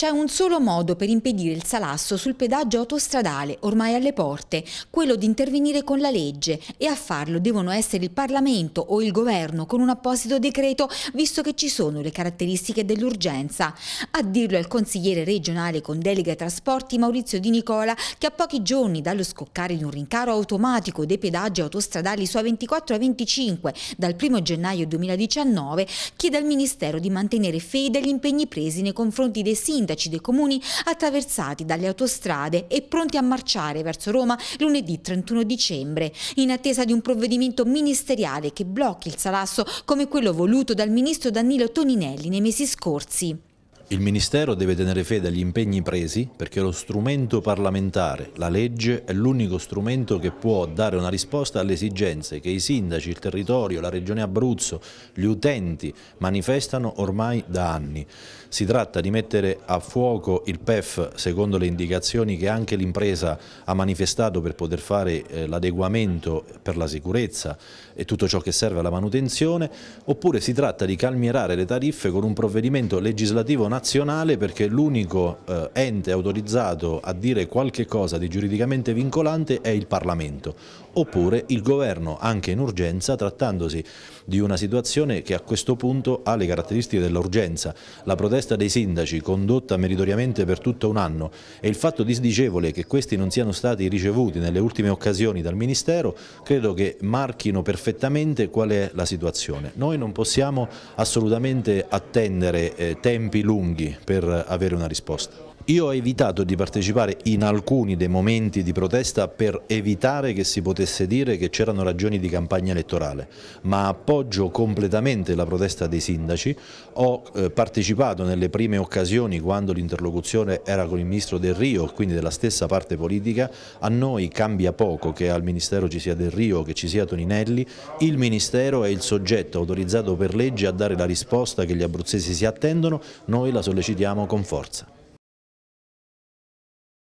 C'è un solo modo per impedire il salasso sul pedaggio autostradale, ormai alle porte, quello di intervenire con la legge e a farlo devono essere il Parlamento o il Governo con un apposito decreto, visto che ci sono le caratteristiche dell'urgenza. A dirlo è il consigliere regionale con delega ai trasporti Maurizio Di Nicola, che a pochi giorni dallo scoccare di un rincaro automatico dei pedaggi autostradali su A24 A25 dal 1 gennaio 2019, chiede al Ministero di mantenere fede agli impegni presi nei confronti dei sindaci sindaci dei comuni attraversati dalle autostrade e pronti a marciare verso Roma lunedì 31 dicembre, in attesa di un provvedimento ministeriale che blocchi il salasso come quello voluto dal ministro Danilo Toninelli nei mesi scorsi. Il Ministero deve tenere fede agli impegni presi perché lo strumento parlamentare, la legge, è l'unico strumento che può dare una risposta alle esigenze che i sindaci, il territorio, la regione Abruzzo, gli utenti manifestano ormai da anni. Si tratta di mettere a fuoco il PEF secondo le indicazioni che anche l'impresa ha manifestato per poter fare eh, l'adeguamento per la sicurezza e tutto ciò che serve alla manutenzione, oppure si tratta di calmierare le tariffe con un provvedimento legislativo nazionale nazionale perché l'unico eh, ente autorizzato a dire qualche cosa di giuridicamente vincolante è il Parlamento, oppure il governo anche in urgenza trattandosi di una situazione che a questo punto ha le caratteristiche dell'urgenza. La protesta dei sindaci condotta meritoriamente per tutto un anno e il fatto disdicevole che questi non siano stati ricevuti nelle ultime occasioni dal Ministero credo che marchino perfettamente qual è la situazione. Noi non possiamo assolutamente attendere eh, tempi lunghi lunghi per avere una risposta. Io ho evitato di partecipare in alcuni dei momenti di protesta per evitare che si potesse dire che c'erano ragioni di campagna elettorale, ma appoggio completamente la protesta dei sindaci. Ho eh, partecipato nelle prime occasioni quando l'interlocuzione era con il ministro Del Rio, quindi della stessa parte politica, a noi cambia poco che al Ministero ci sia Del Rio, che ci sia Toninelli, il Ministero è il soggetto autorizzato per legge a dare la risposta che gli abruzzesi si attendono, noi la sollecitiamo con forza.